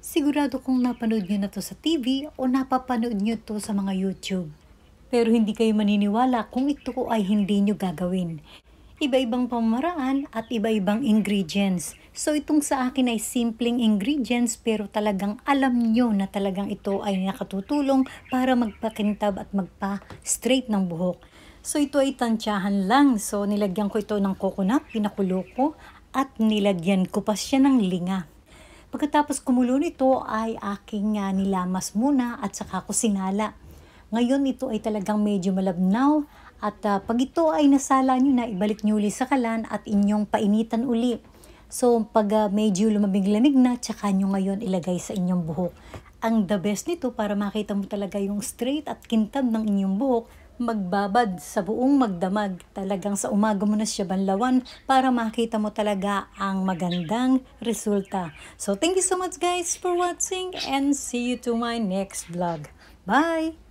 Sigurado kong napanood nyo na to sa TV o napapanood nyo to sa mga YouTube. Pero hindi kayo maniniwala kung ito ay hindi nyo gagawin. Iba-ibang pamaraan at iba-ibang ingredients. So itong sa akin ay simpleng ingredients pero talagang alam nyo na talagang ito ay nakatutulong para magpakintab at magpa-straight ng buhok. So ito ay tansyahan lang. So nilagyan ko ito ng coconut, pinakulo ko at nilagyan ko pa siya ng linga. Pagkatapos kumulo nito ay aking uh, nilamas muna at saka ko sinala. Ngayon ito ay talagang medyo malabnaw at uh, pag ito ay nasala nyo na ibalik nyo uli sa kalan at inyong painitan uli. So pag uh, medyo lumamig-lamig na tsaka nyo ngayon ilagay sa inyong buhok. Ang the best nito para makita mo talaga yung straight at kintab ng inyong buhok magbabad sa buong magdamag. Talagang sa umaga mo na siya banlawan para makita mo talaga ang magandang resulta. So thank you so much guys for watching and see you to my next vlog. Bye!